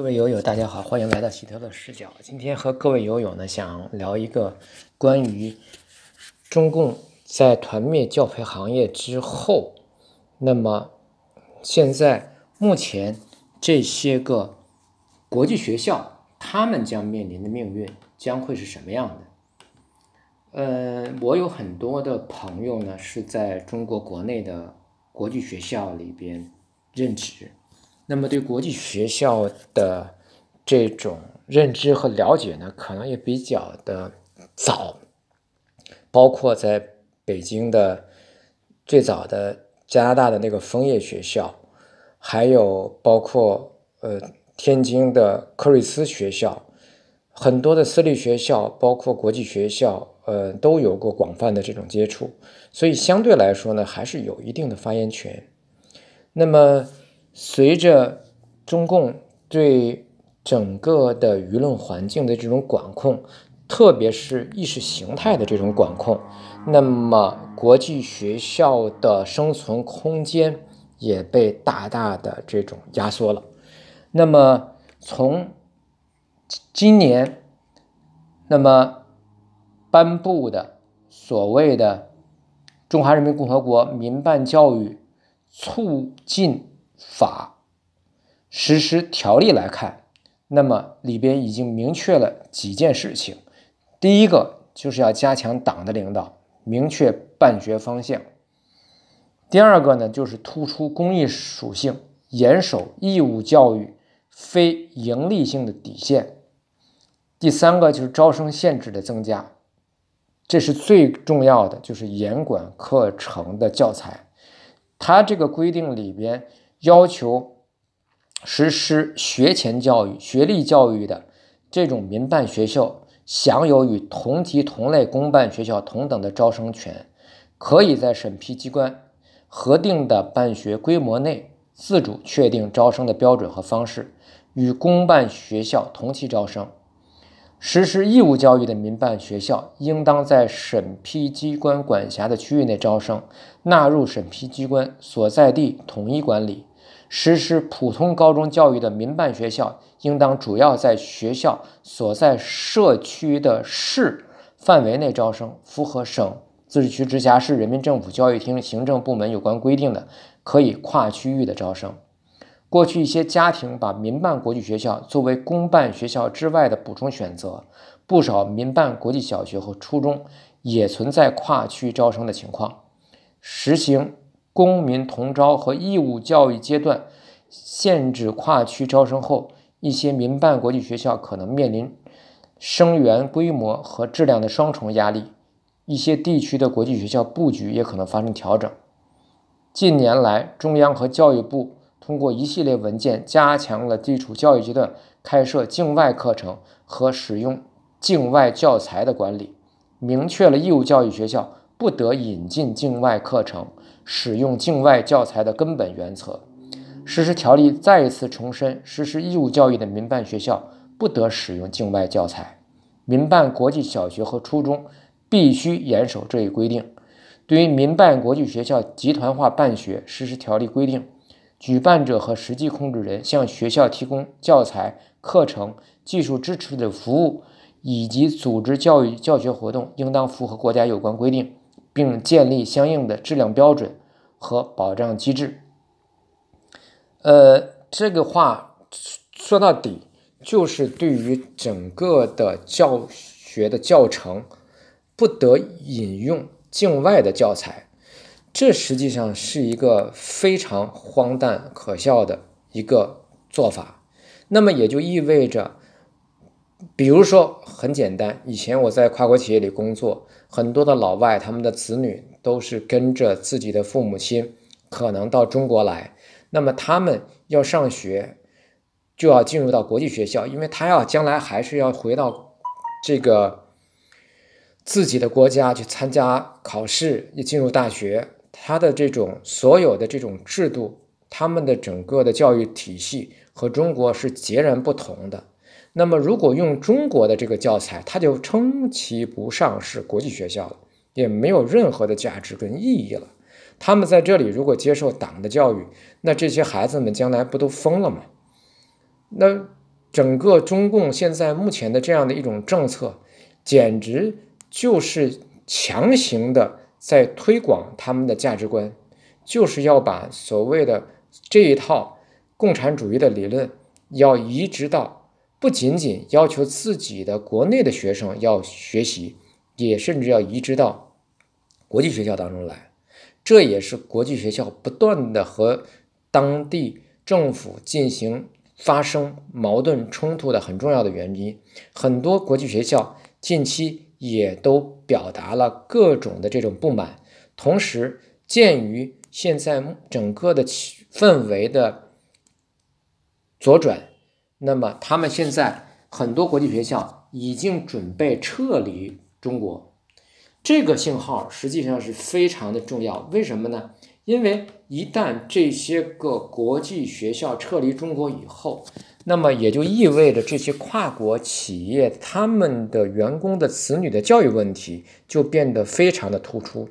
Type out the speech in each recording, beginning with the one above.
各位友友，大家好，欢迎来到喜特乐视角。今天和各位友友呢，想聊一个关于中共在团灭教培行业之后，那么现在目前这些个国际学校，他们将面临的命运将会是什么样的？呃，我有很多的朋友呢，是在中国国内的国际学校里边任职。那么，对国际学校的这种认知和了解呢，可能也比较的早，包括在北京的最早的加拿大的那个枫叶学校，还有包括呃天津的科瑞斯学校，很多的私立学校，包括国际学校，呃，都有过广泛的这种接触，所以相对来说呢，还是有一定的发言权。那么，随着中共对整个的舆论环境的这种管控，特别是意识形态的这种管控，那么国际学校的生存空间也被大大的这种压缩了。那么从今年，那么颁布的所谓的《中华人民共和国民办教育促进》法实施条例来看，那么里边已经明确了几件事情。第一个就是要加强党的领导，明确办学方向；第二个呢，就是突出公益属性，严守义务教育非盈利性的底线；第三个就是招生限制的增加，这是最重要的，就是严管课程的教材。它这个规定里边。要求实施学前教育、学历教育的这种民办学校，享有与同级同类公办学校同等的招生权，可以在审批机关核定的办学规模内自主确定招生的标准和方式，与公办学校同期招生。实施义务教育的民办学校，应当在审批机关管辖的区域内招生，纳入审批机关所在地统一管理。实施普通高中教育的民办学校，应当主要在学校所在社区的市范围内招生；符合省、自治区、直辖市人民政府教育厅（行政部门）有关规定的，可以跨区域的招生。过去，一些家庭把民办国际学校作为公办学校之外的补充选择，不少民办国际小学和初中也存在跨区招生的情况。实行。公民同招和义务教育阶段限制跨区招生后，一些民办国际学校可能面临生源规模和质量的双重压力，一些地区的国际学校布局也可能发生调整。近年来，中央和教育部通过一系列文件，加强了基础教育阶段开设境外课程和使用境外教材的管理，明确了义务教育学校不得引进境外课程。使用境外教材的根本原则，实施条例再一次重申：实施义务教育的民办学校不得使用境外教材，民办国际小学和初中必须严守这一规定。对于民办国际学校集团化办学，实施条例规定，举办者和实际控制人向学校提供教材、课程、技术支持的服务，以及组织教育教学活动，应当符合国家有关规定。并建立相应的质量标准和保障机制。呃，这个话说到底就是对于整个的教学的教程不得引用境外的教材，这实际上是一个非常荒诞可笑的一个做法。那么也就意味着，比如说很简单，以前我在跨国企业里工作。很多的老外，他们的子女都是跟着自己的父母亲，可能到中国来。那么他们要上学，就要进入到国际学校，因为他要将来还是要回到这个自己的国家去参加考试，要进入大学。他的这种所有的这种制度，他们的整个的教育体系和中国是截然不同的。那么，如果用中国的这个教材，它就称其不上是国际学校了，也没有任何的价值跟意义了。他们在这里如果接受党的教育，那这些孩子们将来不都疯了吗？那整个中共现在目前的这样的一种政策，简直就是强行的在推广他们的价值观，就是要把所谓的这一套共产主义的理论要移植到。不仅仅要求自己的国内的学生要学习，也甚至要移植到国际学校当中来，这也是国际学校不断的和当地政府进行发生矛盾冲突的很重要的原因。很多国际学校近期也都表达了各种的这种不满。同时，鉴于现在整个的氛围的左转。那么，他们现在很多国际学校已经准备撤离中国，这个信号实际上是非常的重要。为什么呢？因为一旦这些个国际学校撤离中国以后，那么也就意味着这些跨国企业他们的员工的子女的教育问题就变得非常的突出，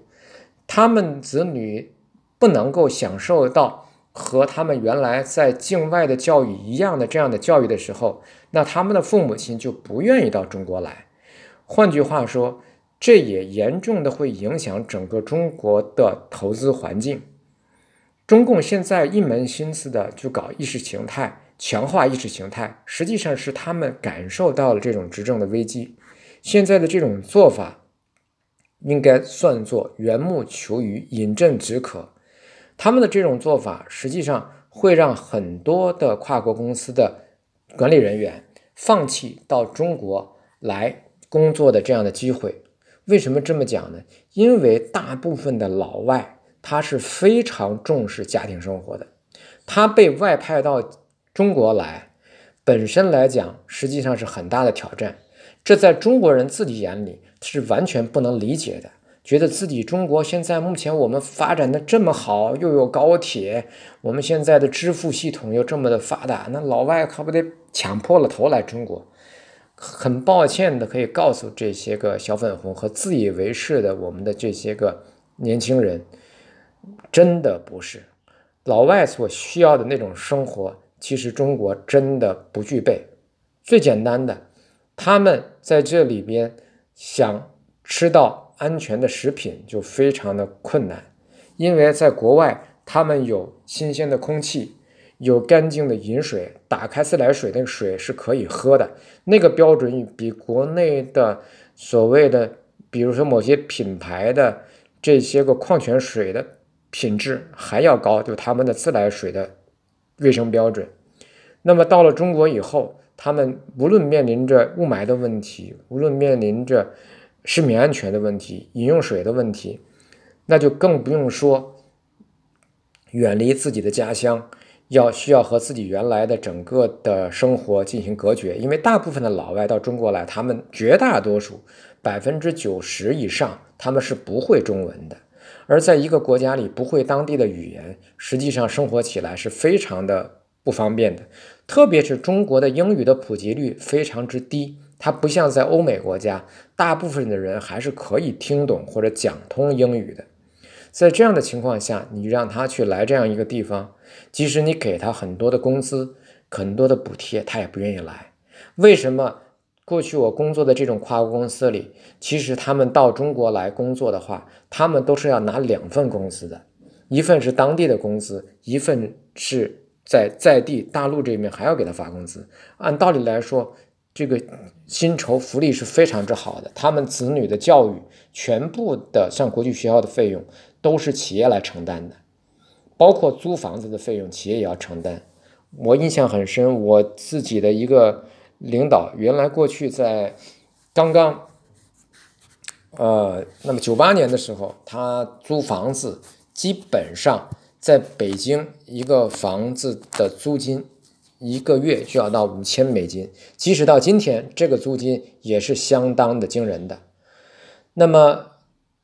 他们子女不能够享受到。和他们原来在境外的教育一样的这样的教育的时候，那他们的父母亲就不愿意到中国来。换句话说，这也严重的会影响整个中国的投资环境。中共现在一门心思的就搞意识形态，强化意识形态，实际上是他们感受到了这种执政的危机。现在的这种做法，应该算作缘木求鱼，饮鸩止渴。他们的这种做法，实际上会让很多的跨国公司的管理人员放弃到中国来工作的这样的机会。为什么这么讲呢？因为大部分的老外他是非常重视家庭生活的，他被外派到中国来，本身来讲实际上是很大的挑战。这在中国人自己眼里是完全不能理解的。觉得自己中国现在目前我们发展的这么好，又有高铁，我们现在的支付系统又这么的发达，那老外可不得抢破了头来中国？很抱歉的可以告诉这些个小粉红和自以为是的我们的这些个年轻人，真的不是老外所需要的那种生活，其实中国真的不具备。最简单的，他们在这里边想吃到。安全的食品就非常的困难，因为在国外，他们有新鲜的空气，有干净的饮水，打开自来水那个水是可以喝的，那个标准比国内的所谓的，比如说某些品牌的这些个矿泉水的品质还要高，就他们的自来水的卫生标准。那么到了中国以后，他们无论面临着雾霾的问题，无论面临着。食品安全的问题，饮用水的问题，那就更不用说远离自己的家乡，要需要和自己原来的整个的生活进行隔绝。因为大部分的老外到中国来，他们绝大多数百分之九十以上，他们是不会中文的。而在一个国家里不会当地的语言，实际上生活起来是非常的不方便的。特别是中国的英语的普及率非常之低。他不像在欧美国家，大部分的人还是可以听懂或者讲通英语的。在这样的情况下，你让他去来这样一个地方，即使你给他很多的工资、很多的补贴，他也不愿意来。为什么？过去我工作的这种跨国公司里，其实他们到中国来工作的话，他们都是要拿两份工资的，一份是当地的工资，一份是在在地大陆这边还要给他发工资。按道理来说。这个薪酬福利是非常之好的，他们子女的教育，全部的像国际学校的费用都是企业来承担的，包括租房子的费用，企业也要承担。我印象很深，我自己的一个领导，原来过去在刚刚，呃，那么九八年的时候，他租房子，基本上在北京一个房子的租金。一个月就要到五千美金，即使到今天，这个租金也是相当的惊人的。那么，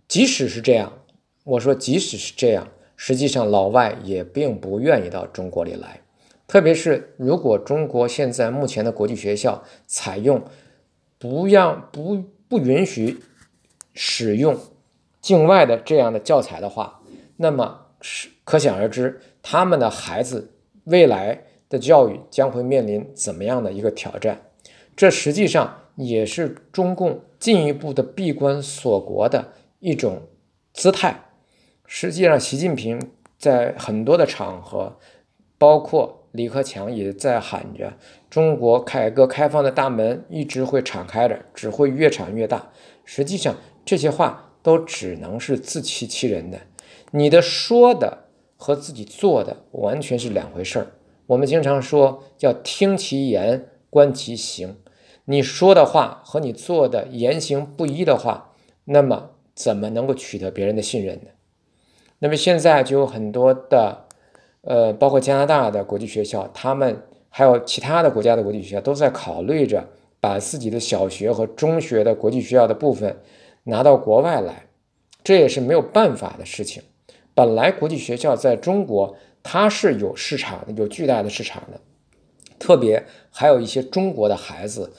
即使是这样，我说即使是这样，实际上老外也并不愿意到中国里来，特别是如果中国现在目前的国际学校采用不让不不允许使用境外的这样的教材的话，那么是可想而知，他们的孩子未来。的教育将会面临怎么样的一个挑战？这实际上也是中共进一步的闭关锁国的一种姿态。实际上，习近平在很多的场合，包括李克强，也在喊着中国改革开放的大门一直会敞开着，只会越敞越大。实际上，这些话都只能是自欺欺人的。你的说的和自己做的完全是两回事儿。我们经常说叫听其言，观其行。你说的话和你做的言行不一的话，那么怎么能够取得别人的信任呢？那么现在就有很多的，呃，包括加拿大的国际学校，他们还有其他的国家的国际学校，都在考虑着把自己的小学和中学的国际学校的部分拿到国外来。这也是没有办法的事情。本来国际学校在中国。它是有市场，的，有巨大的市场的，特别还有一些中国的孩子，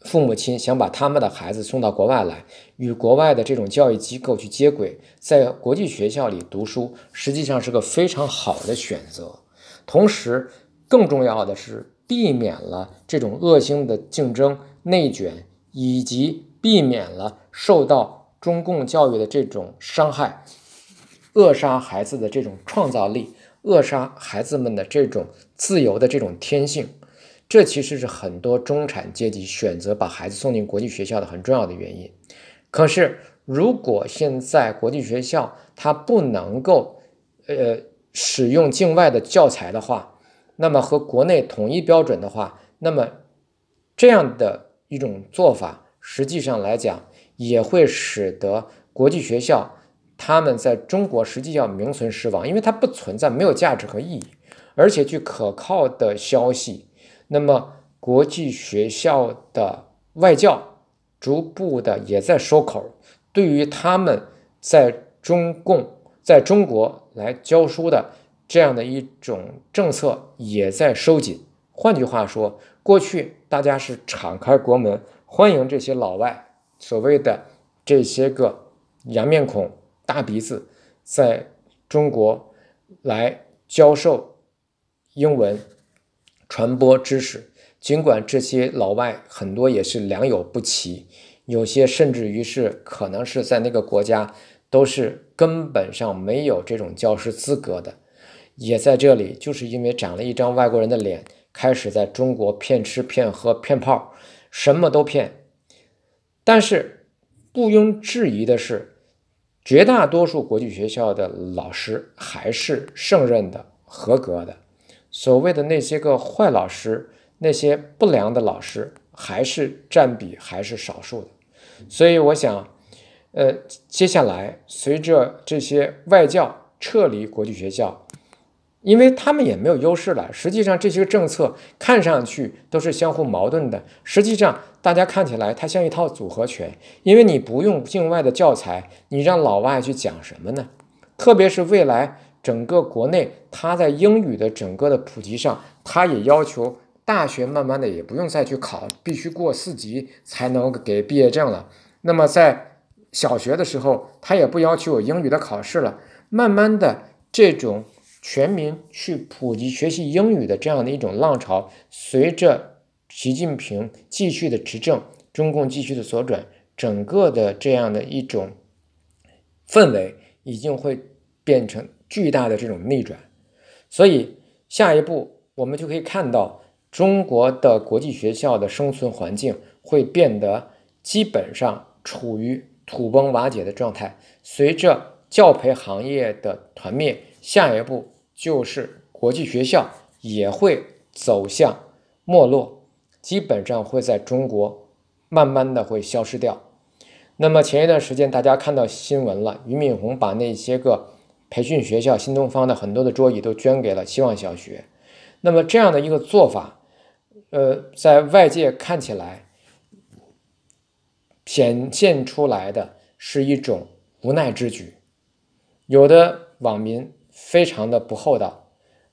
父母亲想把他们的孩子送到国外来，与国外的这种教育机构去接轨，在国际学校里读书，实际上是个非常好的选择。同时，更重要的是避免了这种恶性的竞争内卷，以及避免了受到中共教育的这种伤害，扼杀孩子的这种创造力。扼杀孩子们的这种自由的这种天性，这其实是很多中产阶级选择把孩子送进国际学校的很重要的原因。可是，如果现在国际学校它不能够，呃，使用境外的教材的话，那么和国内统一标准的话，那么这样的一种做法，实际上来讲，也会使得国际学校。他们在中国实际上名存实亡，因为它不存在，没有价值和意义。而且据可靠的消息，那么国际学校的外教逐步的也在收口，对于他们在中共在中国来教书的这样的一种政策也在收紧。换句话说，过去大家是敞开国门，欢迎这些老外，所谓的这些个洋面孔。大鼻子在中国来教授英文，传播知识。尽管这些老外很多也是良莠不齐，有些甚至于是可能是在那个国家都是根本上没有这种教师资格的，也在这里就是因为长了一张外国人的脸，开始在中国骗吃骗喝骗泡，什么都骗。但是，毋庸置疑的是。绝大多数国际学校的老师还是胜任的、合格的。所谓的那些个坏老师、那些不良的老师，还是占比还是少数的。所以，我想，呃，接下来随着这些外教撤离国际学校。因为他们也没有优势了。实际上，这些政策看上去都是相互矛盾的。实际上，大家看起来它像一套组合拳。因为你不用境外的教材，你让老外去讲什么呢？特别是未来整个国内，他在英语的整个的普及上，他也要求大学慢慢的也不用再去考，必须过四级才能给毕业证了。那么在小学的时候，他也不要求有英语的考试了。慢慢的，这种。全民去普及学习英语的这样的一种浪潮，随着习近平继续的执政，中共继续的左转，整个的这样的一种氛围已经会变成巨大的这种逆转。所以，下一步我们就可以看到中国的国际学校的生存环境会变得基本上处于土崩瓦解的状态。随着教培行业的团灭。下一步就是国际学校也会走向没落，基本上会在中国慢慢的会消失掉。那么前一段时间大家看到新闻了，俞敏洪把那些个培训学校新东方的很多的桌椅都捐给了希望小学。那么这样的一个做法，呃，在外界看起来，显现出来的是一种无奈之举，有的网民。非常的不厚道，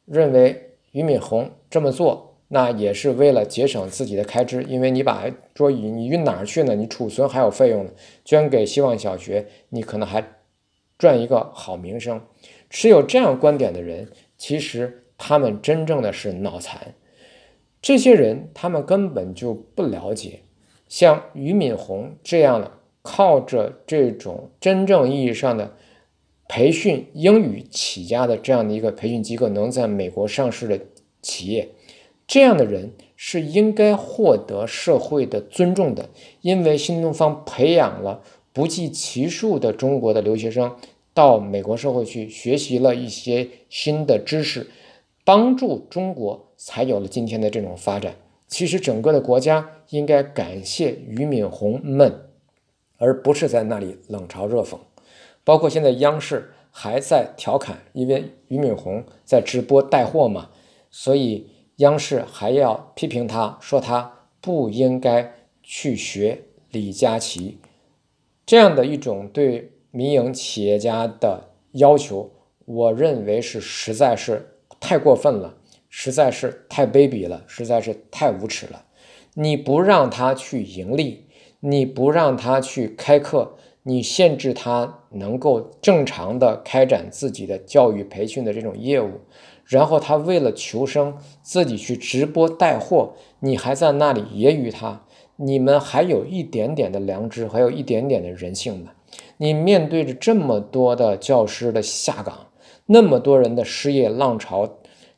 认为俞敏洪这么做，那也是为了节省自己的开支，因为你把桌椅你运哪儿去呢？你储存还有费用呢？捐给希望小学，你可能还赚一个好名声。持有这样观点的人，其实他们真正的是脑残。这些人他们根本就不了解，像俞敏洪这样的，靠着这种真正意义上的。培训英语起家的这样的一个培训机构能在美国上市的企业，这样的人是应该获得社会的尊重的，因为新东方培养了不计其数的中国的留学生到美国社会去学习了一些新的知识，帮助中国才有了今天的这种发展。其实整个的国家应该感谢俞敏洪们，而不是在那里冷嘲热讽。包括现在央视还在调侃，因为俞敏洪在直播带货嘛，所以央视还要批评他说他不应该去学李佳琦，这样的一种对民营企业家的要求，我认为是实在是太过分了，实在是太卑鄙了，实在是太无耻了。你不让他去盈利，你不让他去开课。你限制他能够正常的开展自己的教育培训的这种业务，然后他为了求生自己去直播带货，你还在那里揶揄他，你们还有一点点的良知，还有一点点的人性吗？你面对着这么多的教师的下岗，那么多人的失业浪潮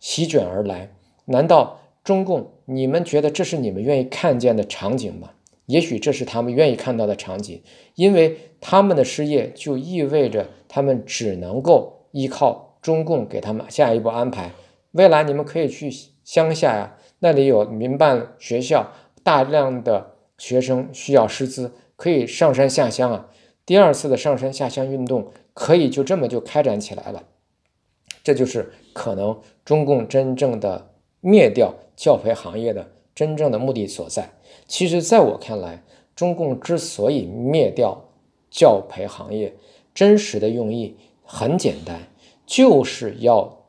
席卷而来，难道中共你们觉得这是你们愿意看见的场景吗？也许这是他们愿意看到的场景，因为他们的失业就意味着他们只能够依靠中共给他们下一步安排。未来你们可以去乡下呀，那里有民办学校，大量的学生需要师资，可以上山下乡啊。第二次的上山下乡运动可以就这么就开展起来了。这就是可能中共真正的灭掉教培行业的真正的目的所在。其实，在我看来，中共之所以灭掉教培行业，真实的用意很简单，就是要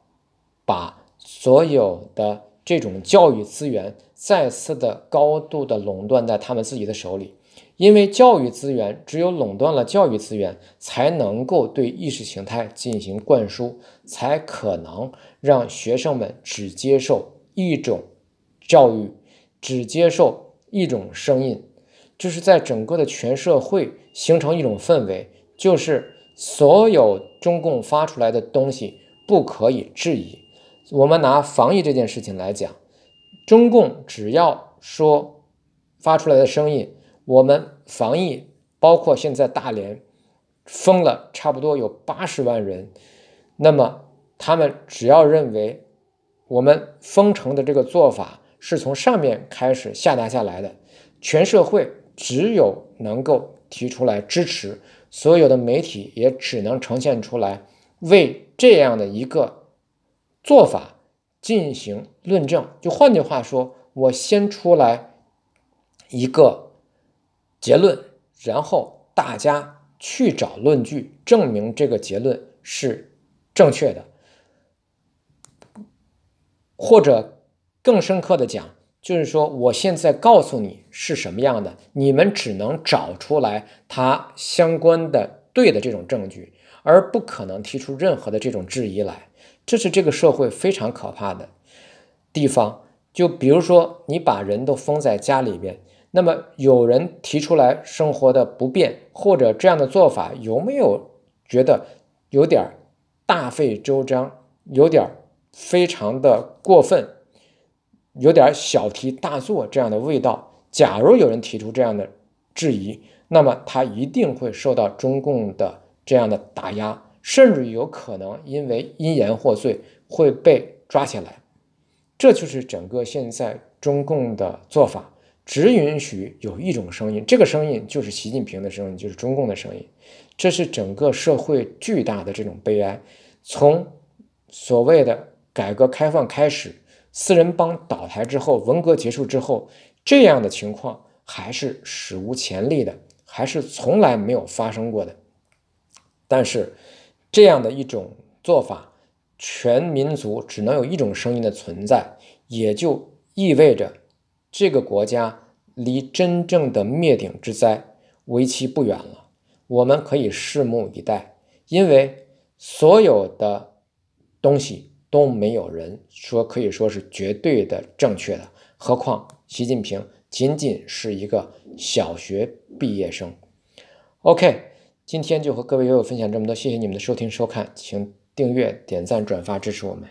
把所有的这种教育资源再次的高度的垄断在他们自己的手里。因为教育资源只有垄断了教育资源，才能够对意识形态进行灌输，才可能让学生们只接受一种教育，只接受。一种声音，就是在整个的全社会形成一种氛围，就是所有中共发出来的东西不可以质疑。我们拿防疫这件事情来讲，中共只要说发出来的声音，我们防疫包括现在大连封了差不多有八十万人，那么他们只要认为我们封城的这个做法。是从上面开始下达下来的，全社会只有能够提出来支持，所有的媒体也只能呈现出来为这样的一个做法进行论证。就换句话说，我先出来一个结论，然后大家去找论据证明这个结论是正确的，或者。更深刻的讲，就是说，我现在告诉你是什么样的，你们只能找出来它相关的对的这种证据，而不可能提出任何的这种质疑来。这是这个社会非常可怕的地方。就比如说，你把人都封在家里边，那么有人提出来生活的不便，或者这样的做法有没有觉得有点大费周章，有点非常的过分？有点小题大做这样的味道。假如有人提出这样的质疑，那么他一定会受到中共的这样的打压，甚至有可能因为因言获罪会被抓起来。这就是整个现在中共的做法，只允许有一种声音，这个声音就是习近平的声音，就是中共的声音。这是整个社会巨大的这种悲哀。从所谓的改革开放开始。四人帮倒台之后，文革结束之后，这样的情况还是史无前例的，还是从来没有发生过的。但是，这样的一种做法，全民族只能有一种声音的存在，也就意味着这个国家离真正的灭顶之灾为期不远了。我们可以拭目以待，因为所有的东西。都没有人说可以说是绝对的正确的，何况习近平仅仅是一个小学毕业生。OK，今天就和各位友友分享这么多，谢谢你们的收听收看，请订阅、点赞、转发支持我们。